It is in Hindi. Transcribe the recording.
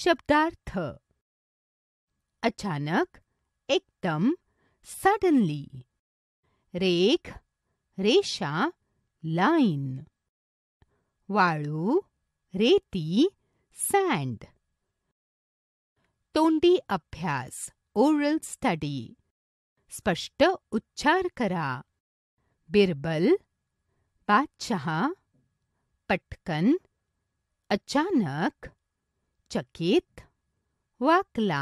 शब्दार्थ अचानक एकदम सडनली रेख रेशा लाइन वाळू रेती सैंड तोंडी अभ्यास ओरल स्टडी स्पष्ट उच्चार करा बिरबल बादशाह पटकन अचानक चकित वाकला